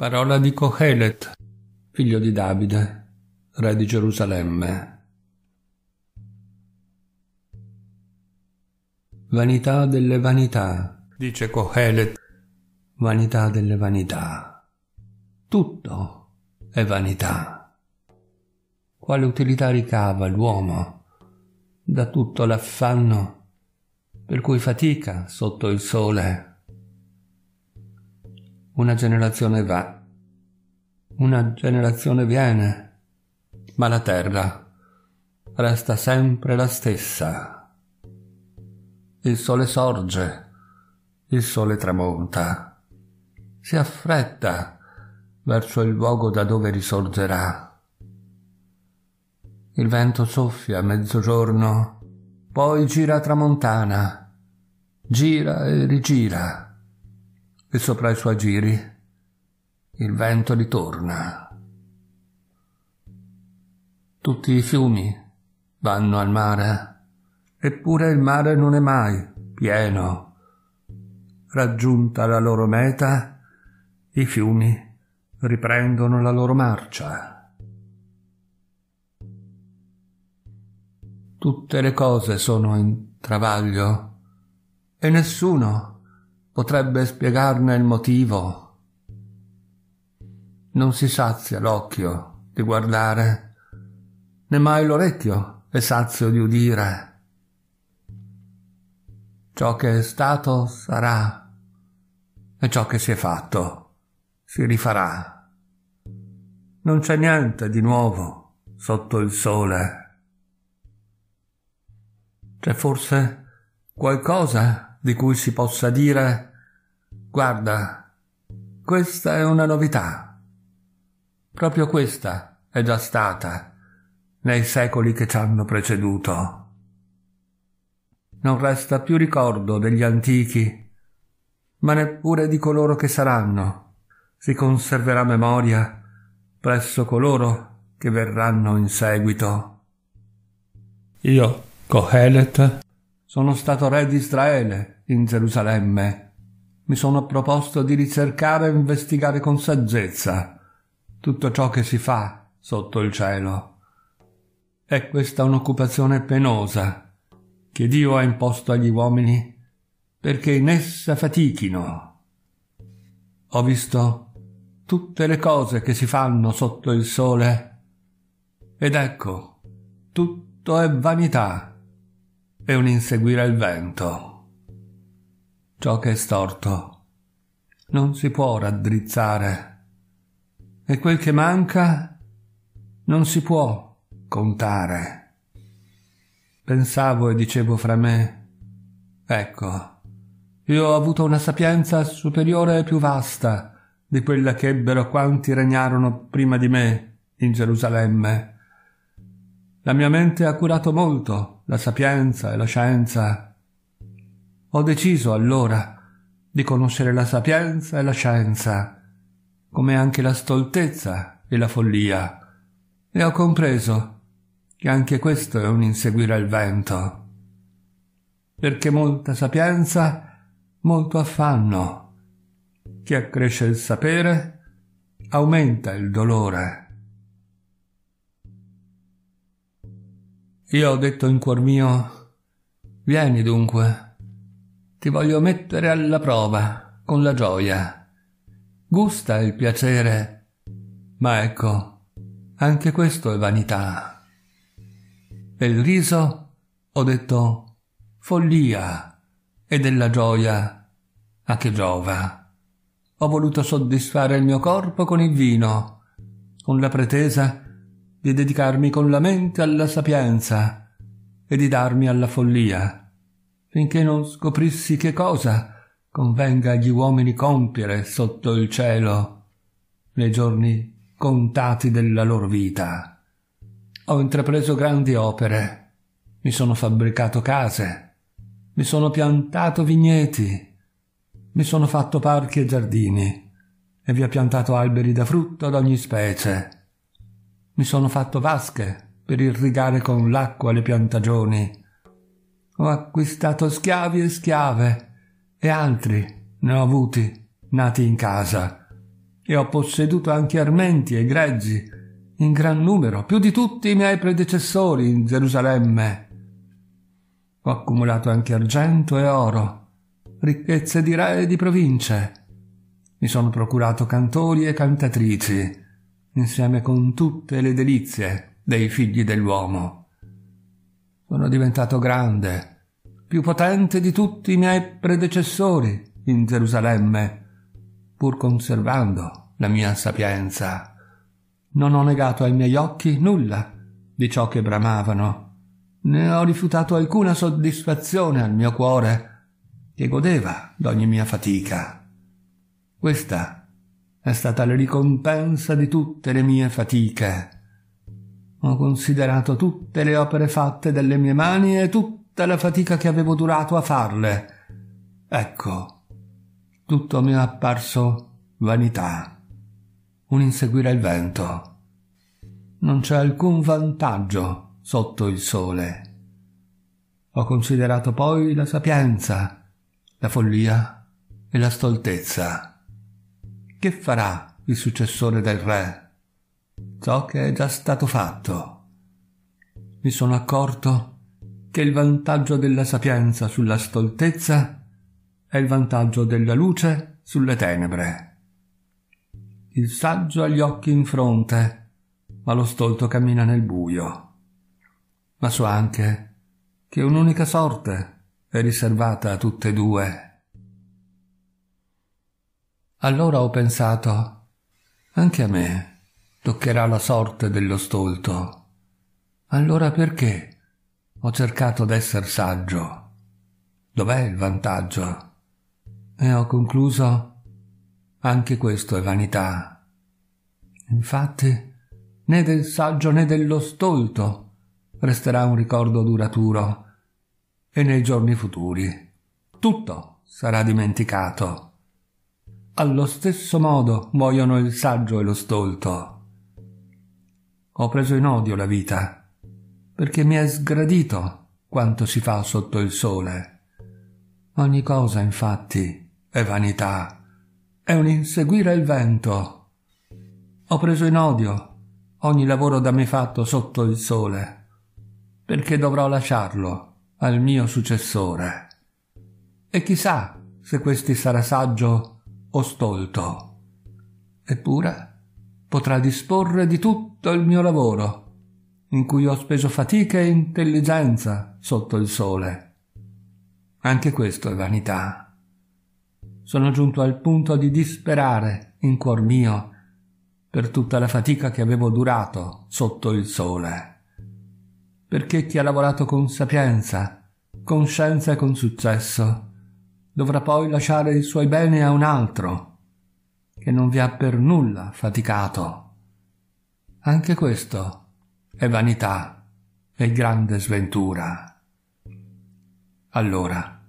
Parola di Cohelet, figlio di Davide, re di Gerusalemme. Vanità delle vanità, dice Cohelet, vanità delle vanità. Tutto è vanità. Quale utilità ricava l'uomo da tutto l'affanno per cui fatica sotto il sole? Una generazione va, una generazione viene, ma la terra resta sempre la stessa. Il sole sorge, il sole tramonta, si affretta verso il luogo da dove risorgerà. Il vento soffia a mezzogiorno, poi gira tramontana, gira e rigira e sopra i suoi giri il vento ritorna. Tutti i fiumi vanno al mare, eppure il mare non è mai pieno. Raggiunta la loro meta, i fiumi riprendono la loro marcia. Tutte le cose sono in travaglio e nessuno potrebbe spiegarne il motivo. Non si sazia l'occhio di guardare, né mai l'orecchio è sazio di udire. Ciò che è stato sarà, e ciò che si è fatto si rifarà. Non c'è niente di nuovo sotto il sole. C'è forse qualcosa di cui si possa dire Guarda, questa è una novità. Proprio questa è già stata nei secoli che ci hanno preceduto. Non resta più ricordo degli antichi, ma neppure di coloro che saranno. Si conserverà memoria presso coloro che verranno in seguito. Io, Kohelet, sono stato re di Israele in Gerusalemme mi sono proposto di ricercare e investigare con saggezza tutto ciò che si fa sotto il cielo. È questa un'occupazione penosa che Dio ha imposto agli uomini perché in essa fatichino. Ho visto tutte le cose che si fanno sotto il sole ed ecco, tutto è vanità e un inseguire il vento ciò che è storto. Non si può raddrizzare. E quel che manca non si può contare. Pensavo e dicevo fra me, ecco, io ho avuto una sapienza superiore e più vasta di quella che ebbero quanti regnarono prima di me in Gerusalemme. La mia mente ha curato molto la sapienza e la scienza ho deciso allora di conoscere la sapienza e la scienza, come anche la stoltezza e la follia, e ho compreso che anche questo è un inseguire al vento, perché molta sapienza, molto affanno. Chi accresce il sapere aumenta il dolore. Io ho detto in cuor mio, vieni dunque ti voglio mettere alla prova, con la gioia. Gusta il piacere. Ma ecco, anche questo è vanità. Del riso ho detto follia e della gioia a che giova. Ho voluto soddisfare il mio corpo con il vino, con la pretesa di dedicarmi con la mente alla sapienza e di darmi alla follia finché non scoprissi che cosa convenga agli uomini compiere sotto il cielo nei giorni contati della loro vita. Ho intrapreso grandi opere, mi sono fabbricato case, mi sono piantato vigneti, mi sono fatto parchi e giardini e vi ho piantato alberi da frutto ad ogni specie. Mi sono fatto vasche per irrigare con l'acqua le piantagioni ho acquistato schiavi e schiave e altri ne ho avuti nati in casa e ho posseduto anche armenti e greggi in gran numero, più di tutti i miei predecessori in Gerusalemme. Ho accumulato anche argento e oro, ricchezze di re e di province. Mi sono procurato cantori e cantatrici, insieme con tutte le delizie dei figli dell'uomo. Sono diventato grande, più potente di tutti i miei predecessori in Gerusalemme, pur conservando la mia sapienza. Non ho negato ai miei occhi nulla di ciò che bramavano, né ho rifiutato alcuna soddisfazione al mio cuore, che godeva d'ogni mia fatica. Questa è stata la ricompensa di tutte le mie fatiche. Ho considerato tutte le opere fatte dalle mie mani e tutta la fatica che avevo durato a farle. Ecco, tutto mi è apparso vanità, un inseguire il vento. Non c'è alcun vantaggio sotto il sole. Ho considerato poi la sapienza, la follia e la stoltezza. Che farà il successore del re? ciò che è già stato fatto. Mi sono accorto che il vantaggio della sapienza sulla stoltezza è il vantaggio della luce sulle tenebre. Il saggio ha gli occhi in fronte, ma lo stolto cammina nel buio. Ma so anche che un'unica sorte è riservata a tutte e due. Allora ho pensato, anche a me toccherà la sorte dello stolto. Allora perché? Ho cercato d'essere saggio. Dov'è il vantaggio? E ho concluso, anche questo è vanità. Infatti, né del saggio né dello stolto resterà un ricordo duraturo e nei giorni futuri tutto sarà dimenticato. Allo stesso modo muoiono il saggio e lo stolto. Ho preso in odio la vita, perché mi è sgradito quanto si fa sotto il sole. Ogni cosa, infatti, è vanità, è un inseguire il vento. Ho preso in odio ogni lavoro da me fatto sotto il sole, perché dovrò lasciarlo al mio successore. E chissà se questi sarà saggio o stolto. Eppure potrà disporre di tutto il mio lavoro, in cui ho speso fatica e intelligenza sotto il sole. Anche questo è vanità. Sono giunto al punto di disperare in cuor mio per tutta la fatica che avevo durato sotto il sole. Perché chi ha lavorato con sapienza, con scienza e con successo, dovrà poi lasciare i suoi beni a un altro che non vi ha per nulla faticato. Anche questo è vanità e grande sventura. Allora,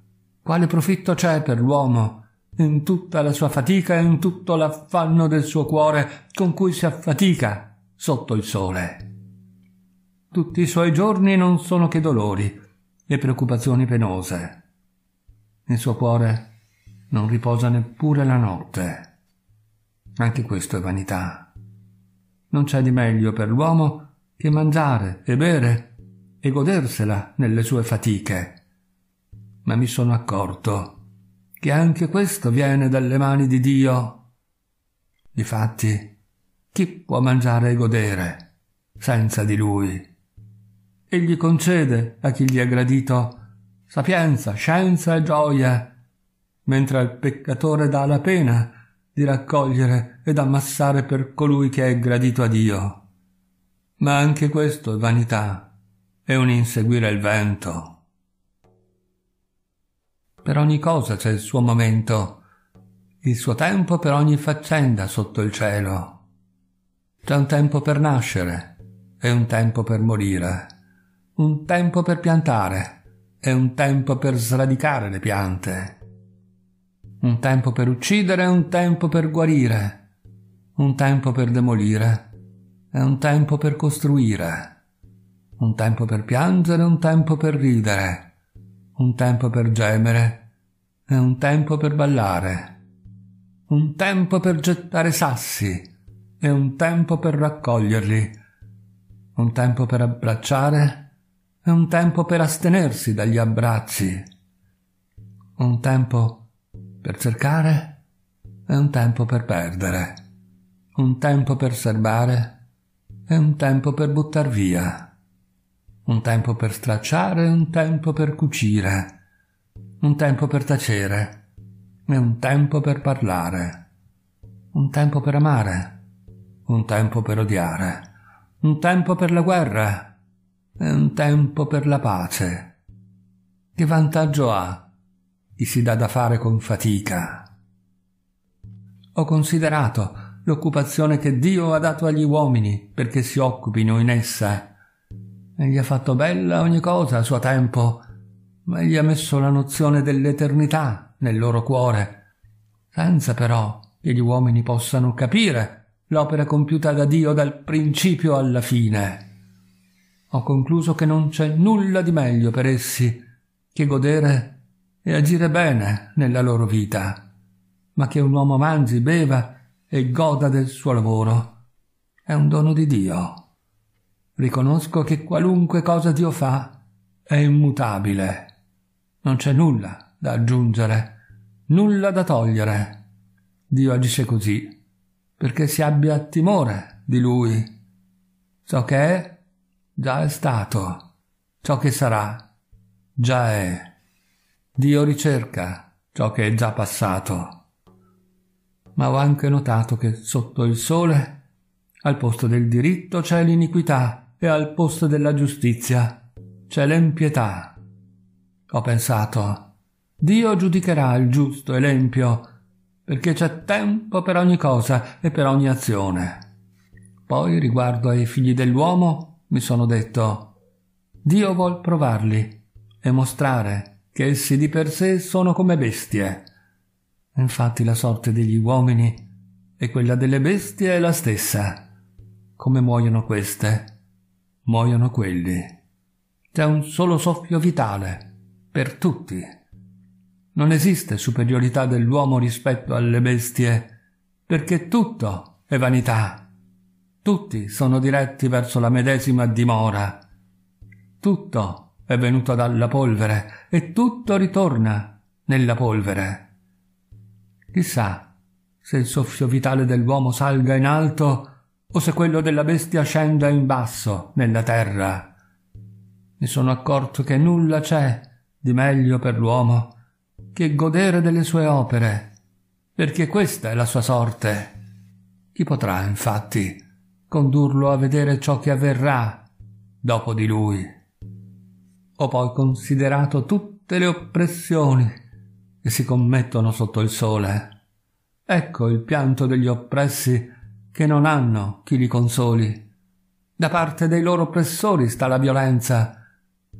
quale profitto c'è per l'uomo in tutta la sua fatica e in tutto l'affanno del suo cuore con cui si affatica sotto il sole? Tutti i suoi giorni non sono che dolori e preoccupazioni penose. Nel suo cuore non riposa neppure la notte. Anche questo è vanità. Non c'è di meglio per l'uomo che mangiare e bere e godersela nelle sue fatiche. Ma mi sono accorto che anche questo viene dalle mani di Dio. Difatti, chi può mangiare e godere senza di Lui? Egli concede a chi gli è gradito sapienza, scienza e gioia, mentre al peccatore dà la pena di raccogliere ed ammassare per colui che è gradito a Dio. Ma anche questo è vanità, è un inseguire il vento. Per ogni cosa c'è il suo momento, il suo tempo per ogni faccenda sotto il cielo. C'è un tempo per nascere e un tempo per morire, un tempo per piantare e un tempo per sradicare le piante un tempo per uccidere un tempo per guarire, un tempo per demolire e un tempo per costruire, un tempo per piangere un tempo per ridere, un tempo per gemere e un tempo per ballare, un tempo per gettare sassi e un tempo per raccoglierli, un tempo per abbracciare e un tempo per astenersi dagli abbracci, un tempo per per cercare è un tempo per perdere, un tempo per serbare è un tempo per buttar via, un tempo per stracciare è un tempo per cucire, un tempo per tacere è un tempo per parlare, un tempo per amare, un tempo per odiare, un tempo per la guerra è un tempo per la pace. Che vantaggio ha? gli si dà da fare con fatica. Ho considerato l'occupazione che Dio ha dato agli uomini perché si occupino in essa. Egli ha fatto bella ogni cosa a suo tempo, ma gli ha messo la nozione dell'eternità nel loro cuore, senza però che gli uomini possano capire l'opera compiuta da Dio dal principio alla fine. Ho concluso che non c'è nulla di meglio per essi che godere e agire bene nella loro vita, ma che un uomo mangi, beva e goda del suo lavoro è un dono di Dio. Riconosco che qualunque cosa Dio fa è immutabile. Non c'è nulla da aggiungere, nulla da togliere. Dio agisce così perché si abbia timore di Lui. Ciò che è già è stato, ciò che sarà già è. Dio ricerca ciò che è già passato. Ma ho anche notato che sotto il sole, al posto del diritto c'è l'iniquità e al posto della giustizia c'è l'empietà. Ho pensato, Dio giudicherà il giusto e l'empio, perché c'è tempo per ogni cosa e per ogni azione. Poi riguardo ai figli dell'uomo mi sono detto, Dio vuol provarli e mostrare che essi di per sé sono come bestie. Infatti la sorte degli uomini e quella delle bestie è la stessa. Come muoiono queste, muoiono quelli. C'è un solo soffio vitale, per tutti. Non esiste superiorità dell'uomo rispetto alle bestie, perché tutto è vanità. Tutti sono diretti verso la medesima dimora. Tutto è venuta dalla polvere e tutto ritorna nella polvere. Chissà se il soffio vitale dell'uomo salga in alto o se quello della bestia scenda in basso nella terra. Mi sono accorto che nulla c'è di meglio per l'uomo che godere delle sue opere, perché questa è la sua sorte. Chi potrà, infatti, condurlo a vedere ciò che avverrà dopo di lui? Ho poi considerato tutte le oppressioni che si commettono sotto il sole. Ecco il pianto degli oppressi che non hanno chi li consoli. Da parte dei loro oppressori sta la violenza,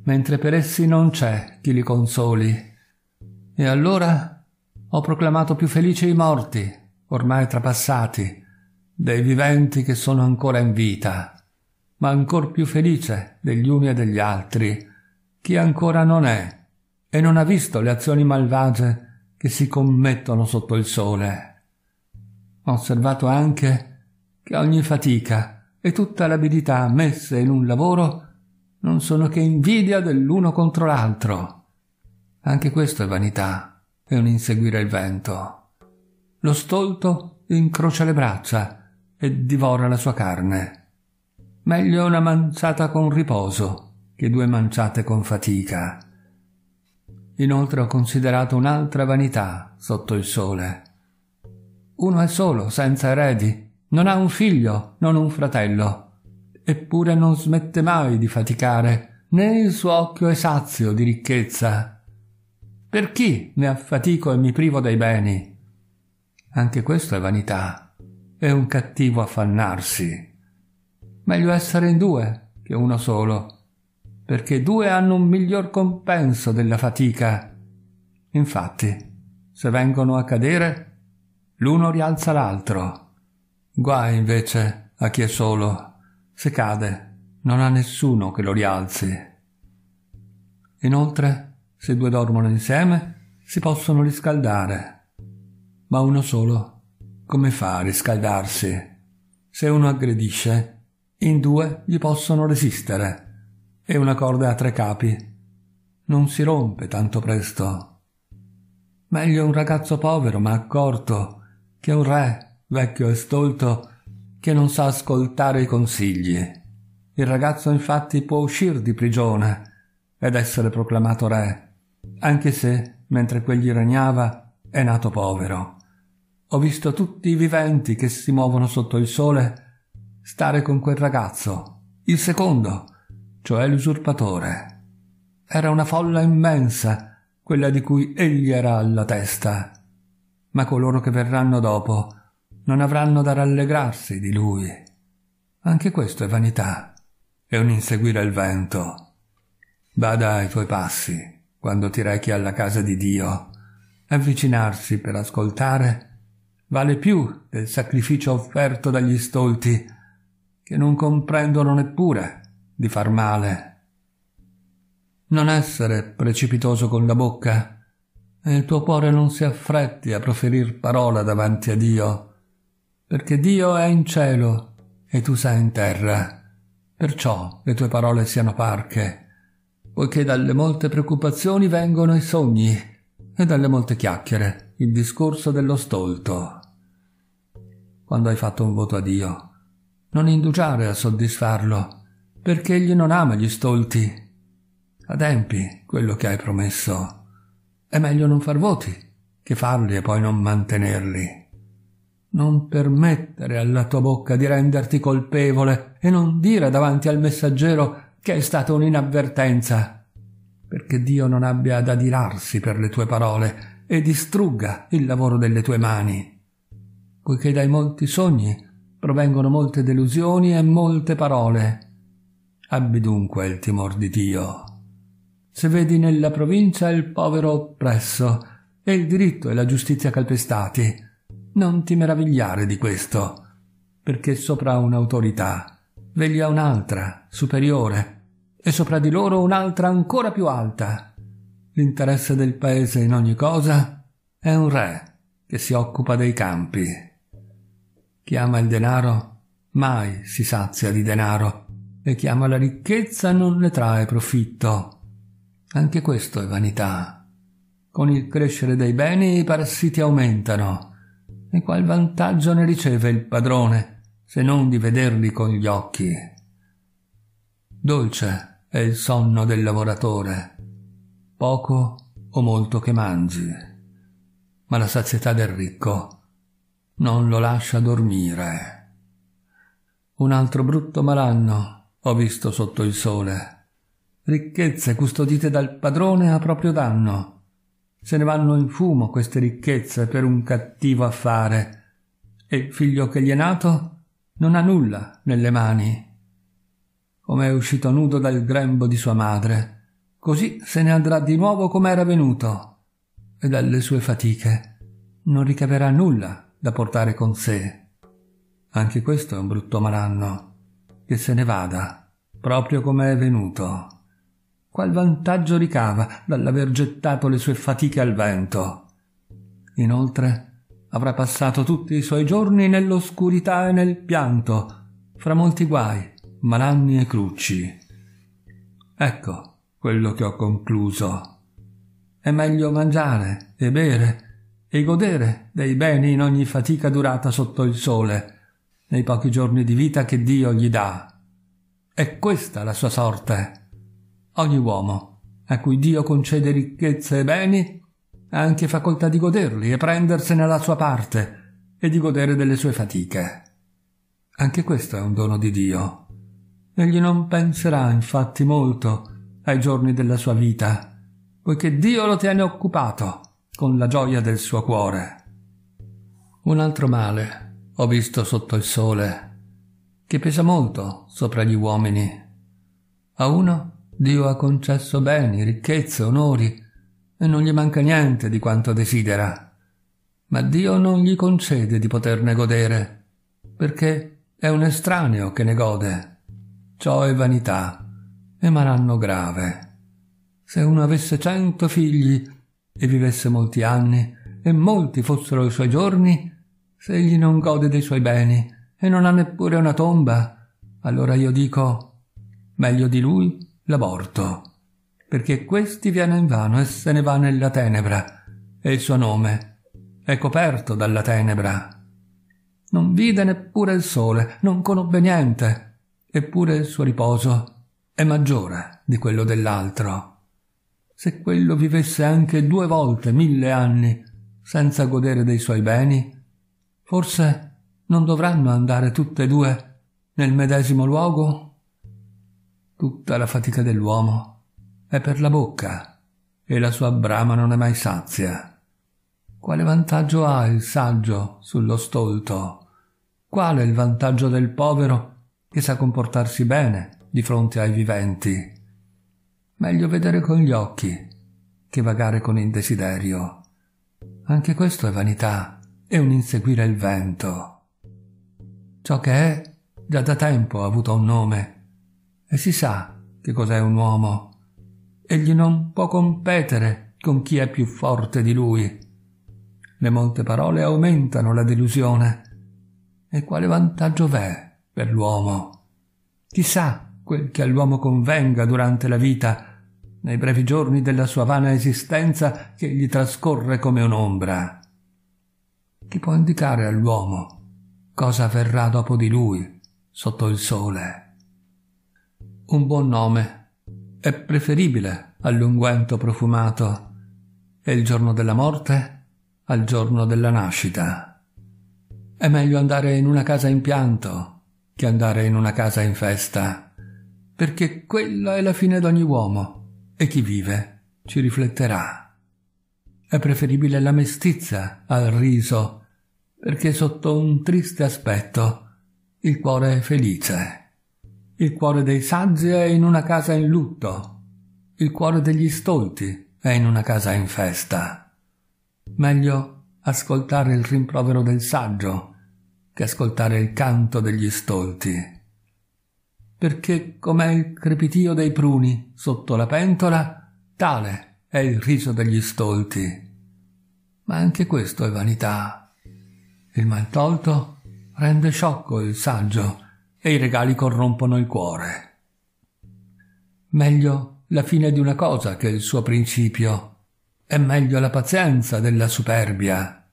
mentre per essi non c'è chi li consoli. E allora ho proclamato più felici i morti, ormai trapassati, dei viventi che sono ancora in vita, ma ancor più felice degli uni e degli altri, chi ancora non è e non ha visto le azioni malvagie che si commettono sotto il sole. Ho osservato anche che ogni fatica e tutta l'abilità messe in un lavoro non sono che invidia dell'uno contro l'altro. Anche questo è vanità, e un inseguire il vento. Lo stolto incrocia le braccia e divora la sua carne. Meglio una manciata con riposo che due manciate con fatica. Inoltre ho considerato un'altra vanità sotto il sole. Uno è solo, senza eredi, non ha un figlio, non un fratello, eppure non smette mai di faticare, né il suo occhio è sazio di ricchezza. Per chi ne affatico e mi privo dei beni? Anche questo è vanità, è un cattivo affannarsi. Meglio essere in due che uno solo perché due hanno un miglior compenso della fatica. Infatti, se vengono a cadere, l'uno rialza l'altro. Guai invece a chi è solo. Se cade, non ha nessuno che lo rialzi. Inoltre, se due dormono insieme, si possono riscaldare. Ma uno solo, come fa a riscaldarsi? Se uno aggredisce, in due gli possono resistere e una corda a tre capi. Non si rompe tanto presto. Meglio un ragazzo povero ma accorto che un re vecchio e stolto che non sa ascoltare i consigli. Il ragazzo infatti può uscire di prigione ed essere proclamato re, anche se, mentre quegli regnava, è nato povero. Ho visto tutti i viventi che si muovono sotto il sole stare con quel ragazzo, il secondo, cioè l'usurpatore. Era una folla immensa, quella di cui egli era alla testa. Ma coloro che verranno dopo non avranno da rallegrarsi di lui. Anche questo è vanità, è un inseguire il vento. Bada ai tuoi passi quando ti rechi alla casa di Dio. Avvicinarsi per ascoltare vale più del sacrificio offerto dagli stolti, che non comprendono neppure di far male. Non essere precipitoso con la bocca e il tuo cuore non si affretti a proferir parola davanti a Dio, perché Dio è in cielo e tu sei in terra, perciò le tue parole siano parche, poiché dalle molte preoccupazioni vengono i sogni e dalle molte chiacchiere il discorso dello stolto. Quando hai fatto un voto a Dio, non indugiare a soddisfarlo, perché egli non ama gli stolti. Adempi quello che hai promesso. È meglio non far voti che farli e poi non mantenerli. Non permettere alla tua bocca di renderti colpevole e non dire davanti al messaggero che è stata un'inavvertenza, perché Dio non abbia ad adirarsi per le tue parole e distrugga il lavoro delle tue mani, poiché dai molti sogni provengono molte delusioni e molte parole abbi dunque il timor di Dio. Se vedi nella provincia il povero oppresso, e il diritto e la giustizia calpestati, non ti meravigliare di questo, perché sopra un'autorità veglia un'altra, superiore, e sopra di loro un'altra ancora più alta. L'interesse del paese in ogni cosa è un re che si occupa dei campi. Chi ama il denaro mai si sazia di denaro, e chi ama la ricchezza non ne trae profitto. Anche questo è vanità. Con il crescere dei beni i parassiti aumentano. E qual vantaggio ne riceve il padrone se non di vederli con gli occhi? Dolce è il sonno del lavoratore, poco o molto che mangi, ma la sazietà del ricco non lo lascia dormire. Un altro brutto malanno ho visto sotto il sole. Ricchezze custodite dal padrone a proprio danno. Se ne vanno in fumo queste ricchezze per un cattivo affare. E il figlio che gli è nato non ha nulla nelle mani. Come è uscito nudo dal grembo di sua madre, così se ne andrà di nuovo come era venuto. E dalle sue fatiche non ricaverà nulla da portare con sé. Anche questo è un brutto malanno che se ne vada, proprio come è venuto. Qual vantaggio ricava dall'aver gettato le sue fatiche al vento? Inoltre, avrà passato tutti i suoi giorni nell'oscurità e nel pianto, fra molti guai, malanni e crucci. Ecco quello che ho concluso. È meglio mangiare e bere e godere dei beni in ogni fatica durata sotto il sole, nei pochi giorni di vita che Dio gli dà. È questa la sua sorte. Ogni uomo a cui Dio concede ricchezze e beni ha anche facoltà di goderli e prendersene la sua parte e di godere delle sue fatiche. Anche questo è un dono di Dio. Egli non penserà infatti molto ai giorni della sua vita, poiché Dio lo tiene occupato con la gioia del suo cuore. Un altro male ho visto sotto il sole, che pesa molto sopra gli uomini. A uno Dio ha concesso beni, ricchezze, onori, e non gli manca niente di quanto desidera. Ma Dio non gli concede di poterne godere, perché è un estraneo che ne gode. Ciò è vanità, e malanno grave. Se uno avesse cento figli e vivesse molti anni, e molti fossero i suoi giorni, se egli non gode dei suoi beni e non ha neppure una tomba, allora io dico meglio di lui l'aborto, perché questi viene in vano e se ne va nella tenebra, e il suo nome è coperto dalla tenebra. Non vide neppure il sole, non conobbe niente, eppure il suo riposo è maggiore di quello dell'altro. Se quello vivesse anche due volte mille anni senza godere dei suoi beni, Forse non dovranno andare tutte e due nel medesimo luogo? Tutta la fatica dell'uomo è per la bocca e la sua brama non è mai sazia. Quale vantaggio ha il saggio sullo stolto? Qual è il vantaggio del povero che sa comportarsi bene di fronte ai viventi? Meglio vedere con gli occhi che vagare con il desiderio. Anche questo è vanità e un inseguire il vento. Ciò che è già da tempo ha avuto un nome e si sa che cos'è un uomo. Egli non può competere con chi è più forte di lui. Le molte parole aumentano la delusione. E quale vantaggio v'è per l'uomo? Chissà quel che all'uomo convenga durante la vita, nei brevi giorni della sua vana esistenza che gli trascorre come un'ombra chi può indicare all'uomo cosa avverrà dopo di lui sotto il sole. Un buon nome è preferibile all'unguento profumato e il giorno della morte al giorno della nascita. È meglio andare in una casa in pianto che andare in una casa in festa, perché quella è la fine d'ogni uomo e chi vive ci rifletterà. È preferibile la mestizia al riso perché sotto un triste aspetto il cuore è felice. Il cuore dei saggi è in una casa in lutto, il cuore degli stolti è in una casa in festa. Meglio ascoltare il rimprovero del saggio che ascoltare il canto degli stolti. Perché com'è il crepitio dei pruni sotto la pentola, tale è il riso degli stolti. Ma anche questo è vanità il mal tolto rende sciocco il saggio e i regali corrompono il cuore. Meglio la fine di una cosa che il suo principio, È meglio la pazienza della superbia.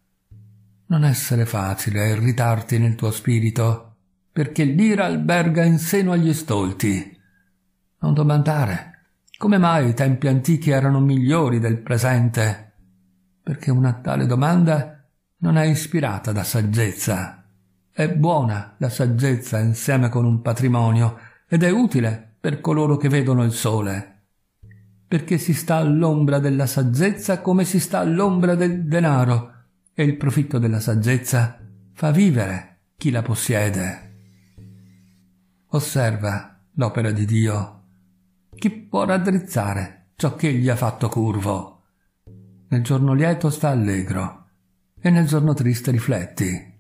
Non essere facile irritarti nel tuo spirito, perché l'ira alberga in seno agli stolti. Non domandare come mai i tempi antichi erano migliori del presente, perché una tale domanda è non è ispirata da saggezza. È buona la saggezza insieme con un patrimonio ed è utile per coloro che vedono il sole. Perché si sta all'ombra della saggezza come si sta all'ombra del denaro e il profitto della saggezza fa vivere chi la possiede. Osserva l'opera di Dio. Chi può raddrizzare ciò che egli ha fatto curvo? Nel giorno lieto sta allegro e nel giorno triste rifletti.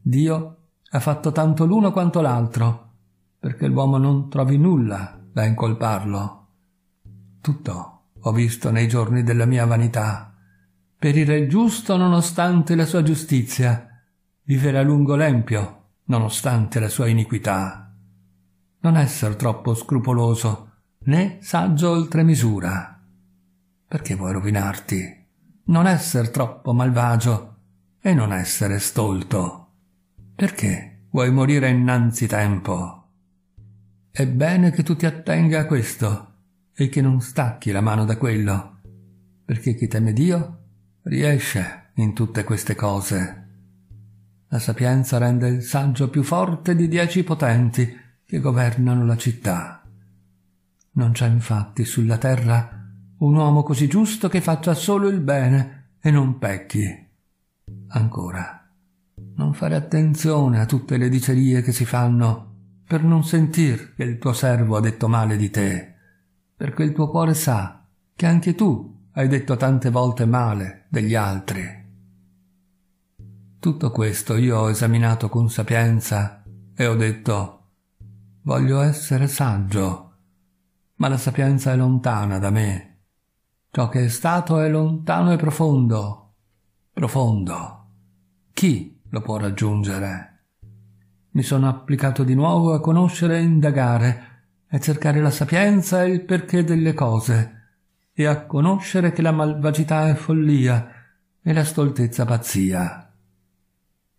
Dio ha fatto tanto l'uno quanto l'altro, perché l'uomo non trovi nulla da incolparlo. Tutto ho visto nei giorni della mia vanità. Perire il giusto nonostante la sua giustizia, vivere a lungo l'empio nonostante la sua iniquità. Non esser troppo scrupoloso, né saggio oltre misura. Perché vuoi rovinarti? Non esser troppo malvagio, e non essere stolto, perché vuoi morire innanzi tempo. È bene che tu ti attenga a questo e che non stacchi la mano da quello, perché chi teme Dio riesce in tutte queste cose. La sapienza rende il saggio più forte di dieci potenti che governano la città. Non c'è infatti sulla terra un uomo così giusto che faccia solo il bene e non pecchi. Ancora, non fare attenzione a tutte le dicerie che si fanno per non sentir che il tuo servo ha detto male di te, perché il tuo cuore sa che anche tu hai detto tante volte male degli altri. Tutto questo io ho esaminato con sapienza e ho detto voglio essere saggio, ma la sapienza è lontana da me. Ciò che è stato è lontano e profondo profondo. Chi lo può raggiungere? Mi sono applicato di nuovo a conoscere e indagare, a cercare la sapienza e il perché delle cose, e a conoscere che la malvagità è follia e la stoltezza pazzia.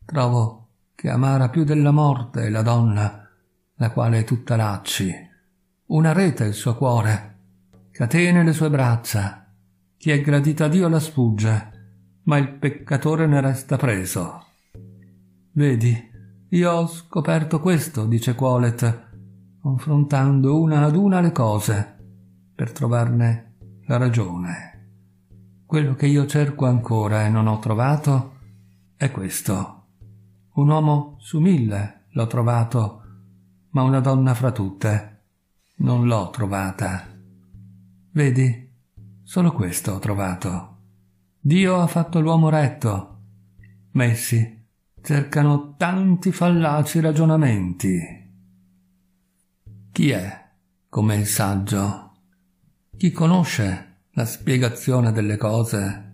Trovo che amara più della morte la donna, la quale è tutta lacci. Una rete il suo cuore, catene le sue braccia. Chi è gradita a Dio la sfugge, ma il peccatore ne resta preso. Vedi, io ho scoperto questo, dice Quolet, confrontando una ad una le cose, per trovarne la ragione. Quello che io cerco ancora e non ho trovato è questo. Un uomo su mille l'ho trovato, ma una donna fra tutte non l'ho trovata. Vedi, solo questo ho trovato. Dio ha fatto l'uomo retto. Ma essi cercano tanti fallaci ragionamenti. Chi è come il saggio? Chi conosce la spiegazione delle cose?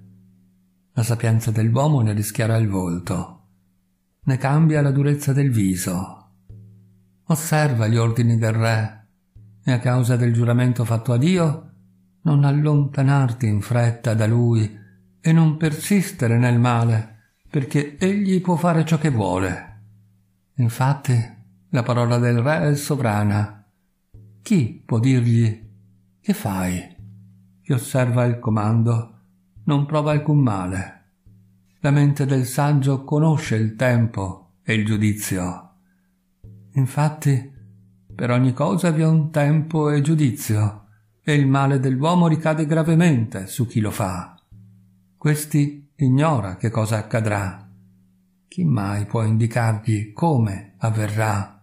La sapienza dell'uomo ne rischiara il volto, ne cambia la durezza del viso. Osserva gli ordini del re e a causa del giuramento fatto a Dio non allontanarti in fretta da lui e non persistere nel male, perché egli può fare ciò che vuole. Infatti, la parola del re è sovrana. Chi può dirgli che fai? Chi osserva il comando non prova alcun male. La mente del saggio conosce il tempo e il giudizio. Infatti, per ogni cosa vi è un tempo e giudizio, e il male dell'uomo ricade gravemente su chi lo fa. Questi ignora che cosa accadrà. Chi mai può indicargli come avverrà?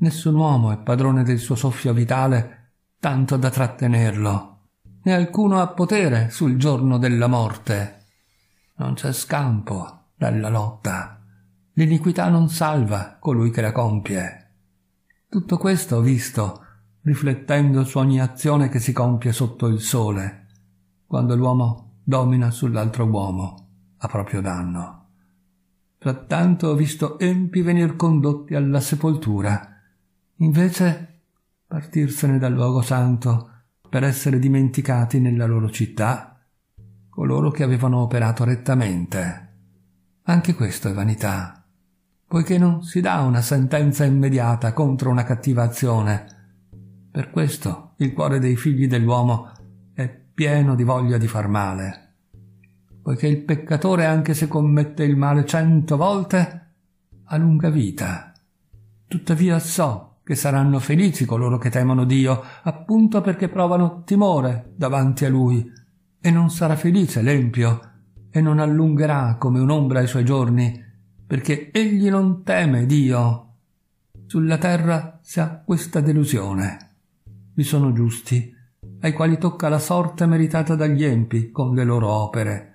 Nessun uomo è padrone del suo soffio vitale tanto da trattenerlo, né alcuno ha potere sul giorno della morte. Non c'è scampo dalla lotta. L'iniquità non salva colui che la compie. Tutto questo ho visto, riflettendo su ogni azione che si compie sotto il sole, quando l'uomo domina sull'altro uomo a proprio danno. Frattanto ho visto empi venir condotti alla sepoltura, invece partirsene dal luogo santo per essere dimenticati nella loro città coloro che avevano operato rettamente. Anche questo è vanità, poiché non si dà una sentenza immediata contro una cattiva azione. Per questo il cuore dei figli dell'uomo è pieno di voglia di far male, poiché il peccatore, anche se commette il male cento volte, ha lunga vita. Tuttavia so che saranno felici coloro che temono Dio, appunto perché provano timore davanti a Lui, e non sarà felice l'empio, e non allungherà come un'ombra i suoi giorni, perché egli non teme Dio. Sulla terra si ha questa delusione. Vi sono giusti ai quali tocca la sorte meritata dagli empi con le loro opere.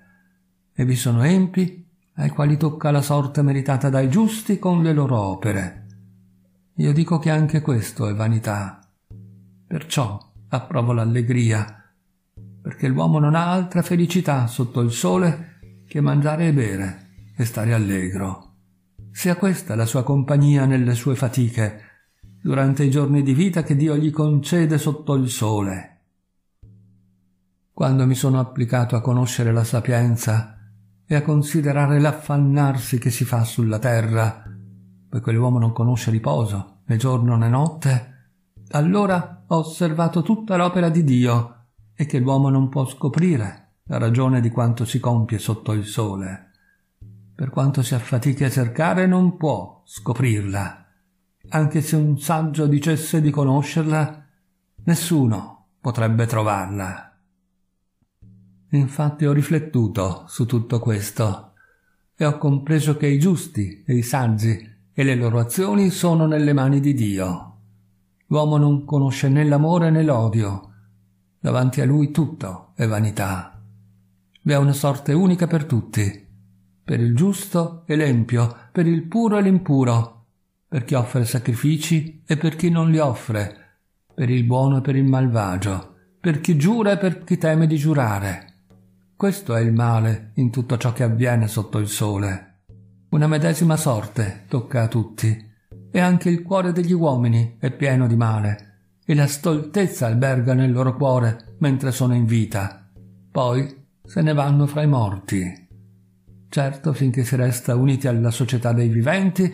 E vi sono empi ai quali tocca la sorte meritata dai giusti con le loro opere. Io dico che anche questo è vanità. Perciò approvo l'allegria, perché l'uomo non ha altra felicità sotto il sole che mangiare e bere e stare allegro. Sia questa la sua compagnia nelle sue fatiche, durante i giorni di vita che Dio gli concede sotto il sole quando mi sono applicato a conoscere la sapienza e a considerare l'affannarsi che si fa sulla terra, poiché l'uomo non conosce riposo né giorno né notte, allora ho osservato tutta l'opera di Dio e che l'uomo non può scoprire la ragione di quanto si compie sotto il sole. Per quanto si affatichi a cercare non può scoprirla. Anche se un saggio dicesse di conoscerla, nessuno potrebbe trovarla. Infatti ho riflettuto su tutto questo e ho compreso che i giusti e i saggi e le loro azioni sono nelle mani di Dio. L'uomo non conosce né l'amore né l'odio. Davanti a lui tutto è vanità. Vi è una sorte unica per tutti, per il giusto e l'empio, per il puro e l'impuro, per chi offre sacrifici e per chi non li offre, per il buono e per il malvagio, per chi giura e per chi teme di giurare questo è il male in tutto ciò che avviene sotto il sole. Una medesima sorte tocca a tutti, e anche il cuore degli uomini è pieno di male, e la stoltezza alberga nel loro cuore mentre sono in vita. Poi se ne vanno fra i morti. Certo, finché si resta uniti alla società dei viventi,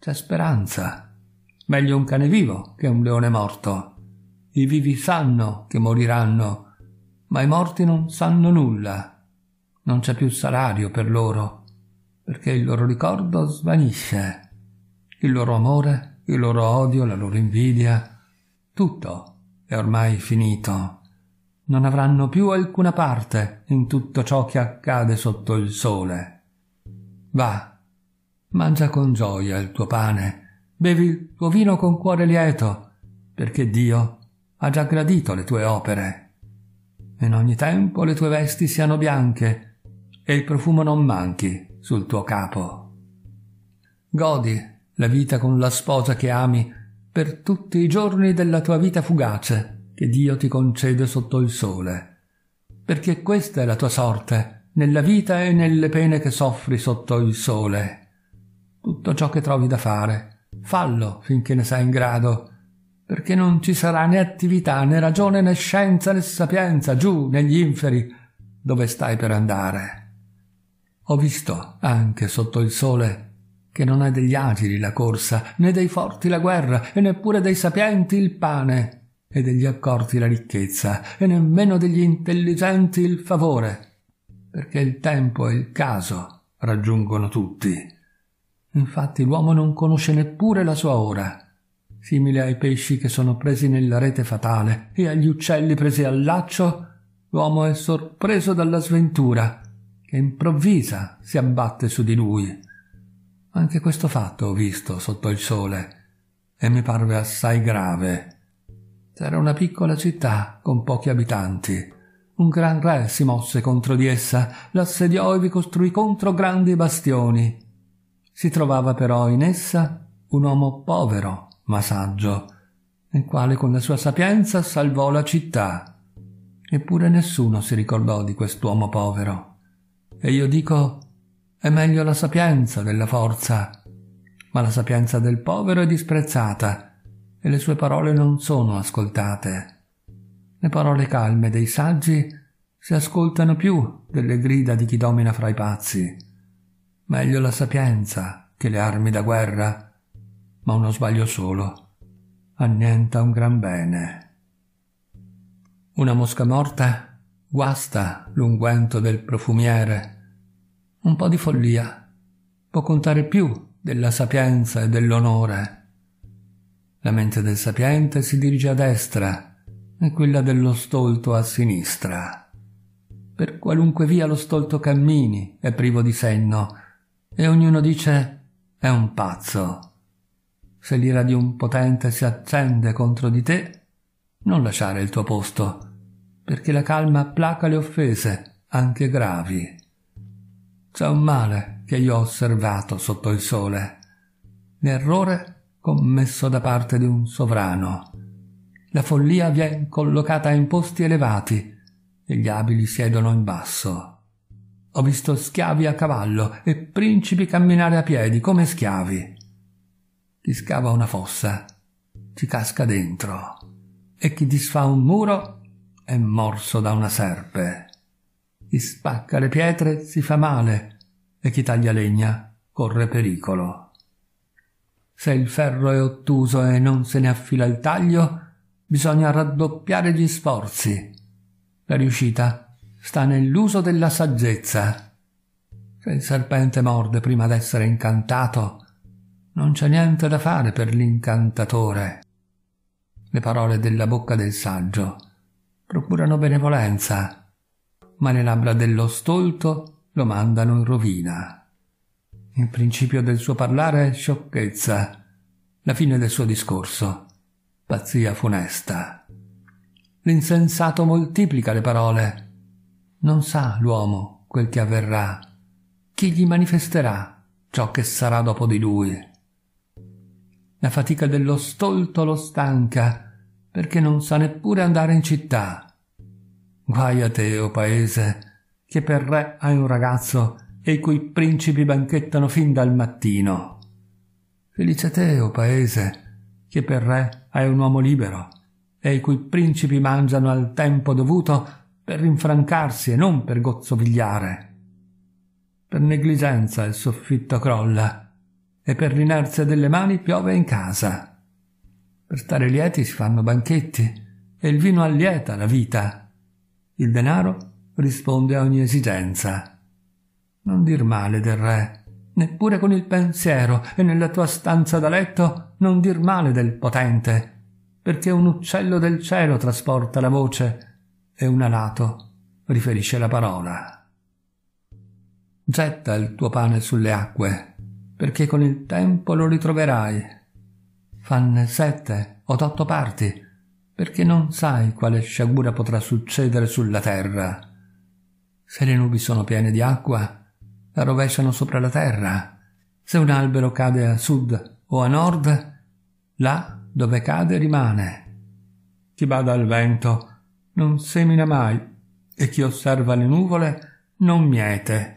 c'è speranza. Meglio un cane vivo che un leone morto. I vivi sanno che moriranno, ma i morti non sanno nulla. Non c'è più salario per loro, perché il loro ricordo svanisce. Il loro amore, il loro odio, la loro invidia, tutto è ormai finito. Non avranno più alcuna parte in tutto ciò che accade sotto il sole. Va, mangia con gioia il tuo pane, bevi il tuo vino con cuore lieto, perché Dio ha già gradito le tue opere in ogni tempo le tue vesti siano bianche e il profumo non manchi sul tuo capo. Godi la vita con la sposa che ami per tutti i giorni della tua vita fugace che Dio ti concede sotto il sole, perché questa è la tua sorte nella vita e nelle pene che soffri sotto il sole. Tutto ciò che trovi da fare, fallo finché ne sei in grado, perché non ci sarà né attività, né ragione, né scienza, né sapienza giù negli inferi dove stai per andare. Ho visto, anche sotto il sole, che non è degli agili la corsa, né dei forti la guerra, e neppure dei sapienti il pane, e degli accorti la ricchezza, e nemmeno degli intelligenti il favore, perché il tempo e il caso raggiungono tutti. Infatti l'uomo non conosce neppure la sua ora, simile ai pesci che sono presi nella rete fatale e agli uccelli presi al laccio, l'uomo è sorpreso dalla sventura che improvvisa si abbatte su di lui. Anche questo fatto ho visto sotto il sole e mi parve assai grave. C'era una piccola città con pochi abitanti. Un gran re si mosse contro di essa, l'assediò e vi costruì contro grandi bastioni. Si trovava però in essa un uomo povero ma saggio, il quale con la sua sapienza salvò la città. Eppure nessuno si ricordò di quest'uomo povero. E io dico, è meglio la sapienza della forza, ma la sapienza del povero è disprezzata e le sue parole non sono ascoltate. Le parole calme dei saggi si ascoltano più delle grida di chi domina fra i pazzi. Meglio la sapienza che le armi da guerra, ma uno sbaglio solo annienta un gran bene. Una mosca morta guasta l'unguento del profumiere. Un po' di follia può contare più della sapienza e dell'onore. La mente del sapiente si dirige a destra e quella dello stolto a sinistra. Per qualunque via lo stolto cammini è privo di senno e ognuno dice è un pazzo se l'ira di un potente si accende contro di te, non lasciare il tuo posto, perché la calma placa le offese, anche gravi. C'è un male che io ho osservato sotto il sole, l'errore commesso da parte di un sovrano. La follia viene collocata in posti elevati e gli abili siedono in basso. Ho visto schiavi a cavallo e principi camminare a piedi come schiavi ti scava una fossa, ci casca dentro, e chi disfa un muro è morso da una serpe. Chi spacca le pietre si fa male, e chi taglia legna corre pericolo. Se il ferro è ottuso e non se ne affila il taglio, bisogna raddoppiare gli sforzi. La riuscita sta nell'uso della saggezza. Se il serpente morde prima d'essere incantato, non c'è niente da fare per l'incantatore. Le parole della bocca del saggio procurano benevolenza, ma le labbra dello stolto lo mandano in rovina. Il principio del suo parlare è sciocchezza, la fine del suo discorso, pazzia funesta. L'insensato moltiplica le parole. Non sa l'uomo quel che avverrà, chi gli manifesterà ciò che sarà dopo di lui. La fatica dello stolto lo stanca, perché non sa neppure andare in città. Guai a te, o oh paese, che per re hai un ragazzo e i cui principi banchettano fin dal mattino. Felice te, o oh paese, che per re hai un uomo libero e i cui principi mangiano al tempo dovuto per rinfrancarsi e non per gozzovigliare. Per negligenza il soffitto crolla e per l'inerzia delle mani piove in casa. Per stare lieti si fanno banchetti e il vino allieta la vita. Il denaro risponde a ogni esigenza. Non dir male del re, neppure con il pensiero, e nella tua stanza da letto non dir male del potente, perché un uccello del cielo trasporta la voce e un alato riferisce la parola. Getta il tuo pane sulle acque, perché con il tempo lo ritroverai. Fanne sette o otto parti, perché non sai quale sciagura potrà succedere sulla terra. Se le nubi sono piene di acqua, la rovesciano sopra la terra. Se un albero cade a sud o a nord, là dove cade rimane. Chi bada al vento non semina mai, e chi osserva le nuvole non miete.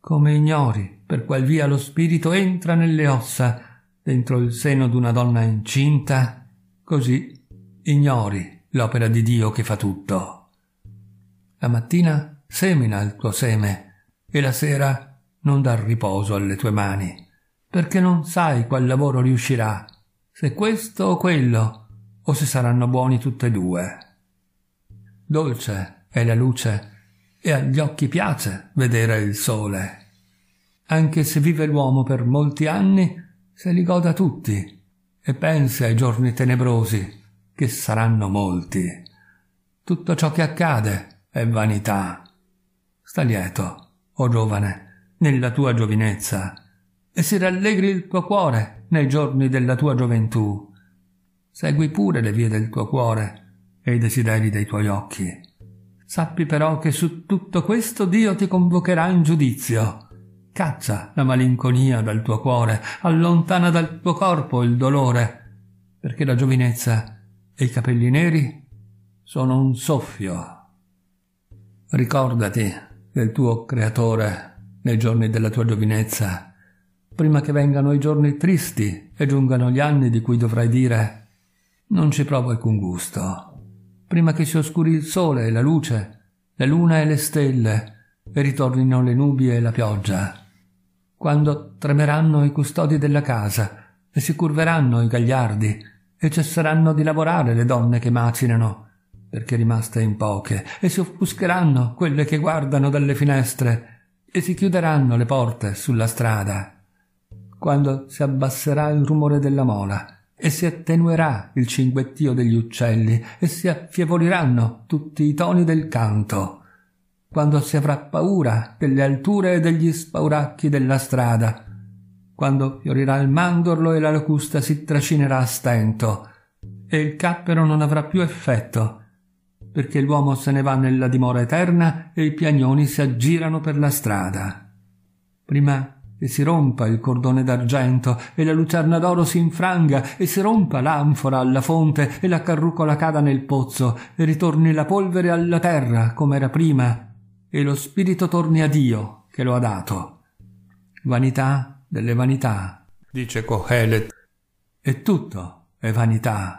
Come ignori per qual via lo spirito entra nelle ossa dentro il seno d'una donna incinta, così ignori l'opera di Dio che fa tutto. La mattina semina il tuo seme e la sera non dar riposo alle tue mani, perché non sai qual lavoro riuscirà, se questo o quello, o se saranno buoni tutte e due. Dolce è la luce e agli occhi piace vedere il sole anche se vive l'uomo per molti anni, se li goda tutti e pensi ai giorni tenebrosi, che saranno molti. Tutto ciò che accade è vanità. Sta lieto, o oh giovane, nella tua giovinezza, e si rallegri il tuo cuore nei giorni della tua gioventù. Segui pure le vie del tuo cuore e i desideri dei tuoi occhi. Sappi però che su tutto questo Dio ti convocherà in giudizio Caccia la malinconia dal tuo cuore, allontana dal tuo corpo il dolore, perché la giovinezza e i capelli neri sono un soffio. Ricordati del tuo creatore nei giorni della tua giovinezza, prima che vengano i giorni tristi e giungano gli anni di cui dovrai dire non ci provo alcun gusto, prima che si oscuri il sole e la luce, la luna e le stelle, e ritornino le nubi e la pioggia quando tremeranno i custodi della casa e si curveranno i gagliardi e cesseranno di lavorare le donne che macinano perché rimaste in poche e si offuscheranno quelle che guardano dalle finestre e si chiuderanno le porte sulla strada quando si abbasserà il rumore della mola e si attenuerà il cinguettio degli uccelli e si affievoliranno tutti i toni del canto quando si avrà paura delle alture e degli spauracchi della strada, quando fiorirà il mandorlo e la locusta si trascinerà a stento, e il cappero non avrà più effetto, perché l'uomo se ne va nella dimora eterna e i piagnoni si aggirano per la strada. Prima che si rompa il cordone d'argento e la lucerna d'oro si infranga e si rompa l'anfora alla fonte e la carrucola cada nel pozzo e ritorni la polvere alla terra come era prima e lo spirito torni a Dio che lo ha dato. Vanità delle vanità, dice Kohelet. E tutto è vanità.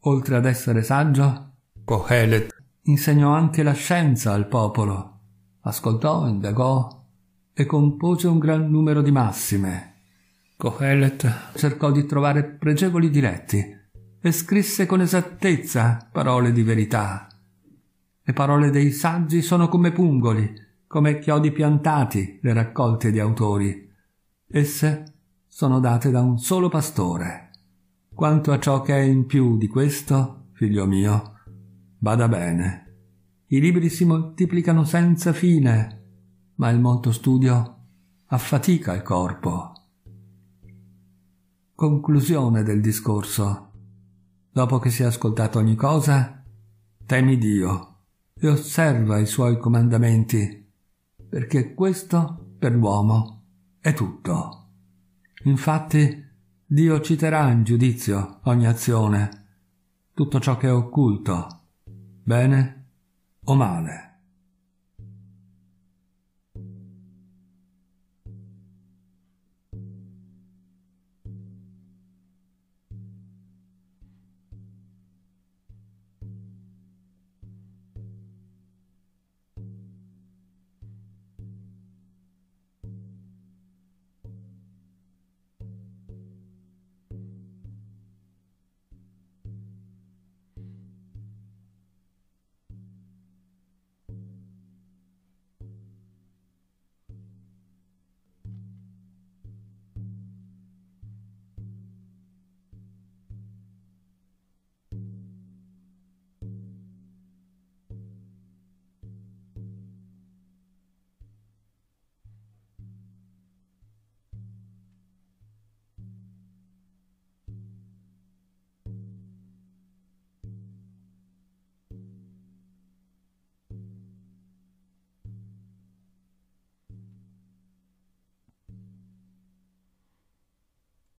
Oltre ad essere saggio, Kohelet insegnò anche la scienza al popolo, ascoltò, indagò e compose un gran numero di massime. Kohelet cercò di trovare pregevoli diletti e scrisse con esattezza parole di verità. Le parole dei saggi sono come pungoli, come chiodi piantati le raccolte di autori. Esse sono date da un solo pastore. Quanto a ciò che è in più di questo, figlio mio, bada bene. I libri si moltiplicano senza fine, ma il molto studio affatica il corpo. Conclusione del discorso. Dopo che si è ascoltato ogni cosa, temi Dio e osserva i suoi comandamenti, perché questo per l'uomo è tutto. Infatti Dio citerà in giudizio ogni azione, tutto ciò che è occulto, bene o male.